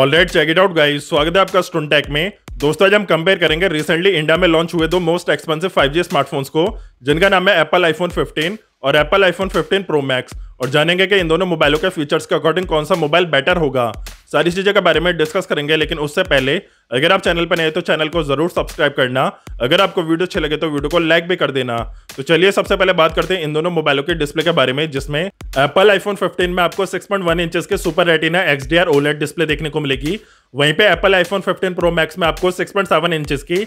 alright check it out guys स्वागत है आपका स्टूनटेक में दोस्तों आज हम कंपेयर करेंगे रिसेंटली इंडिया में लॉन्च हुए दो मोस्ट एक्सपेंसिव 5G स्मार्टफोन्स को जिनका नाम है एप्पल आईफोन 15 और एप्पल आईफोन 15 प्रो मैक्स और जानेंगे कि इन दोनों मोबाइलों के फीचर्स के अकॉर्डिंग कौन सा मोबाइल बेटर होगा सारी चीज़ों के बारे में डिस्कस करेंगे लेकिन उससे पहले अगर आप चैनल पर नए तो चैनल को ज़रूर सब्सक्राइब करना अगर आपको वीडियो अच्छे लगे तो वीडियो को लाइक भी कर देना तो चलिए सबसे पहले बात करते हैं इन दोनों मोबाइलों के डिस्प्ले के बारे में जिसमें एप्पल आईफोन 15 में आपको 6.1 इंचेस के super retina XDR OLED display देखने को मिलेगी वहीं पे एप्पल आईफोन 15 प्रो मैक्स में आपको 6.7 पॉइंट की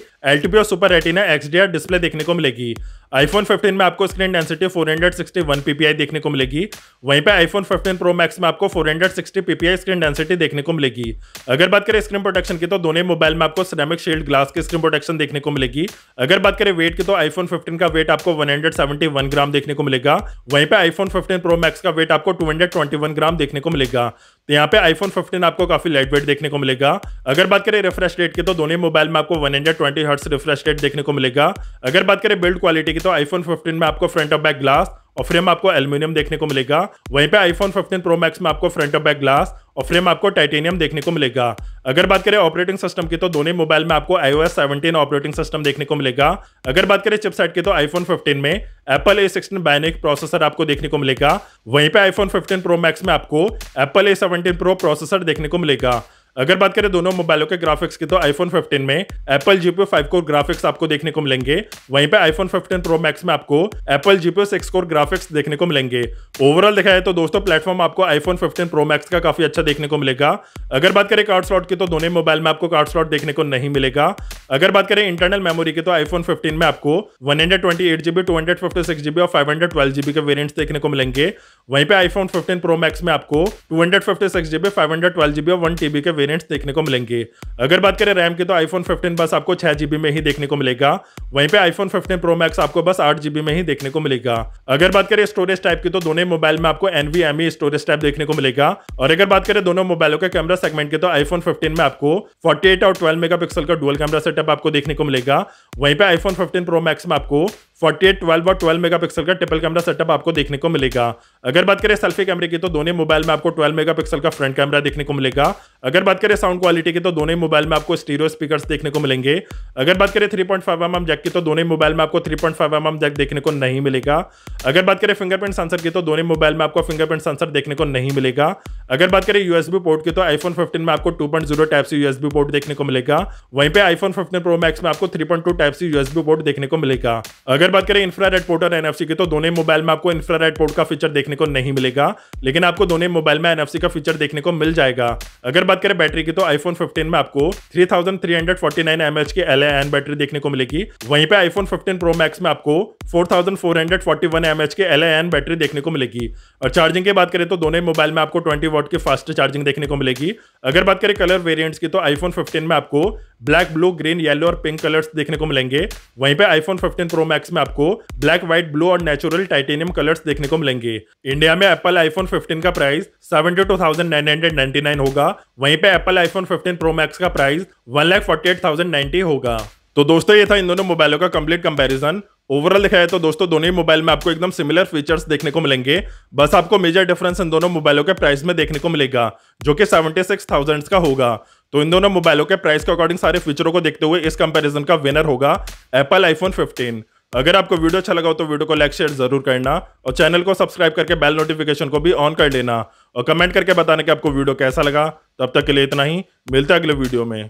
एल और सुपर रेटिना एक्सडीआर डिस्प्ले देखने को मिलेगी आईफोन 15 में आपको स्क्रीन डेंसिटी 461 पीपीआई देखने को मिलेगी वहीं पे आईफोन 15 प्रो मैक्स में आपको 460 पीपीआई स्क्रीन डेंसिटी देखने को मिलेगी अगर बात करें स्क्रीन प्रोटेक्शन की तो दोनों मोबाइल में आपको सिनेमिक शील्ड ग्लास की स्क्रीन प्रोटेक्शन देखने को मिलेगी अगर बात करें वेट की तो आईफोन फिफ्टीन का वेट आपको वन ग्राम देखने को मिलेगा वहीं पे आईफोन फिफ्टीन प्रो मैक्स का वेट आपको टू ग्राम देखने को मिलेगा तो यहाँ पे आईफोन 15 आपको काफी लाइट वेट देखने को मिलेगा अगर बात करें रिफ्रेश रेट की तो दोनों मोबाइल में आपको 120 हंड्रेड हर्ट्स रिफ्रेश रेट देखने को मिलेगा अगर बात करें बिल्ड क्वालिटी की तो आईफोन 15 में आपको फ्रंट ऑफ बैक ग्लास और फ्रेम आपको एल्यूमिनियम देखने को मिलेगा वहीं पे आईफोन 15 प्रो मैक्स में आपको फ्रंट ऑफ बैक ग्लास और फ्रेम आपको टाइटेनियम देखने को मिलेगा अगर बात करें ऑपरेटिंग सिस्टम की तो दोनों मोबाइल में आपको आईओ एस ऑपरेटिंग सिस्टम देखने को मिलेगा अगर बात करें चिपसेट की तो आईफोन 15 में Apple A sixteen bionic processor आपको देखने को मिलेगा वहीं पे आईफोन 15 प्रो मैक्स में आपको Apple A seventeen pro processor देखने को मिलेगा अगर बात करें दोनों मोबाइलों के ग्राफिक्स की तो आईफोन 15 में एप्पल जीपीओ 5 कोर ग्राफिक्स आपको देखने को मिलेंगे वहीं पे आईफोन 15 प्रो मैक्स में आपको एप्पल जीपीओ 6 कोर ग्राफिक्स देखने को मिलेंगे ओवरऑल देखा है तो दोस्तों प्लेटफॉर्म आपको आईफोन 15 प्रो मैक्स का काफी अच्छा देखने को मिलेगा अगर बात करें कार्ड स्लॉट की तो दोनों मोबाइल में आपको कार्ड स्लॉट देखने को नहीं मिलेगा अगर बात करें इंटरनल मेमोरी की तो आईफोन फिफ्टीन में आपको one hundred twenty eight GB two hundred fifty six GB और फाइव हंड्रेड ट्वेल्व जीबी के वेरियंट्स देखने को मिलेंगे वहीं पे आईफोन फिफ्टीन प्रो मैक्स में आपको two hundred fifty six GB five hundred twelve GB और वन टीबी के वेरिएंट्स देखने को मिलेंगे अगर बात करें रैम की तो आईफोन 15 बस आपको छह जीबी में ही देखने को मिलेगा वहीं पे आईफोन 15 प्रो मैक्स आपको बस आठ जीबी में ही देखने को मिलेगा अगर बात करें स्टोरेज टाइप की तो दोनों मोबाइल में आपको एनवीएम स्टोरेज टाइप देखने को मिलेगा और अगर बात करें दोनों मोबाइलों के कैमरा सेगमेंट की तो आईफोन फिफ्टीन में आपको फोर्टी और ट्वेल्व मेगा का डुअल कैमरा सेटअप आपको देखने को मिलेगा वहीं पे आईफोन फिफ्टीन प्रो मैक्स में आपको फोर्टी एट ट्वेल्व और ट्वेल्व मेगापिक्सल का ट्रिपल कैमरा सेटअप आपको देखने को मिलेगा अगर बात करें सेल्फी कैमरे की तो दोनों मोबाइल में आपको ट्वेल्व मेगापिक्सल का फ्रंट कैमरा देखने को मिलेगा अगर बात करें साउंड क्वालिटी की तो दोनों मोबाइल में आपको स्टीरियो स्पीकर्स देखने को मिलेंगे अगर बात करें three point five M M jack की तो दोनों मोबाइल में आपको three point five M M jack देखने को नहीं मिलेगा अगर बात करें फिंगरप्रिंट सेंसर की तो दोनों मोबाइल में आपको फिंगरप्रिंट सेंसर देखने को नहीं मिलेगा अगर बात करें यूएसबी पोर्ट की तो आईफोन फिफ्टीन में आपको टू पॉइंट जीरो टाइप से यूएसबी पोर्ट देखने को मिलेगा वहीं पर आईफोन फिफ्टीन प्रो मैक्स में आपको टू टाइप से यूएसबी पोर्ट देखने को मिलेगा अगर अगर बात करें इंफ्रारेड पोर्ट और एनएफसी की तो दोनों मोबाइल में आपको इंफ्रारेड पोर्ट का फीचर देखने को नहीं मिलेगा लेकिन आपको दोनों मोबाइल में एनएफसी का फीचर देखने को मिल जाएगा अगर बात करें बैटरी की तो आईफोन 15 में आपको 3349 mAh की एल एन बैटरी देखने को मिलेगी वहीं पे आईफोन 15 प्रो मैक्स में आपको 4441 थाउजेंड की एल एन बैटरी देखने को मिलेगी और चार्जिंग की बात करें तो दोनों मोबाइल में आपको ट्वेंटी वोट की फास्ट चार्जिंग देखने को मिलेगी अगर बात करें कलर वेरियंट्स की तो आईफोन फिफ्टीन में आपको ब्लैक ब्लू ग्रीन येलो और पिंक कलर्स देखने को मिलेंगे वहीं पे आईफोन 15 प्रो मैक्स में आपको ब्लैक व्हाइट ब्लू और नेचुरल टाइटेनियम कलर्स देखने को मिलेंगे इंडिया में एप्पल आईफोन 15 का प्राइस 72,999 होगा वहीं पे एप्पल आईफोन 15 प्रो मैक्स का प्राइस वन होगा तो दोस्तों ये था इन दोनों मोबाइलों का कंप्लीट कंपैरिजन ओवरऑल दिखाया है तो दोस्तों दोनों ही मोबाइल में आपको एकदम सिमिलर फीचर्स देखने को मिलेंगे बस आपको मेजर डिफरेंस इन दोनों मोबाइलों के प्राइस में देखने को मिलेगा जो कि 76,000 का होगा तो इन दोनों मोबाइलों के प्राइस के अकॉर्डिंग सारे फीचरों को देखते हुए इस कंपैरिजन का विनर होगा एप्पल आईफोन 15 अगर आपको वीडियो अच्छा लगा हो तो वीडियो को लाइक शेयर जरूर करना और चैनल को सब्सक्राइब करके बेल नोटिफिकेशन को भी ऑन कर लेना और कमेंट करके बताना कि आपको वीडियो कैसा लगा तब तक के लिए इतना ही मिलता है अगले वीडियो में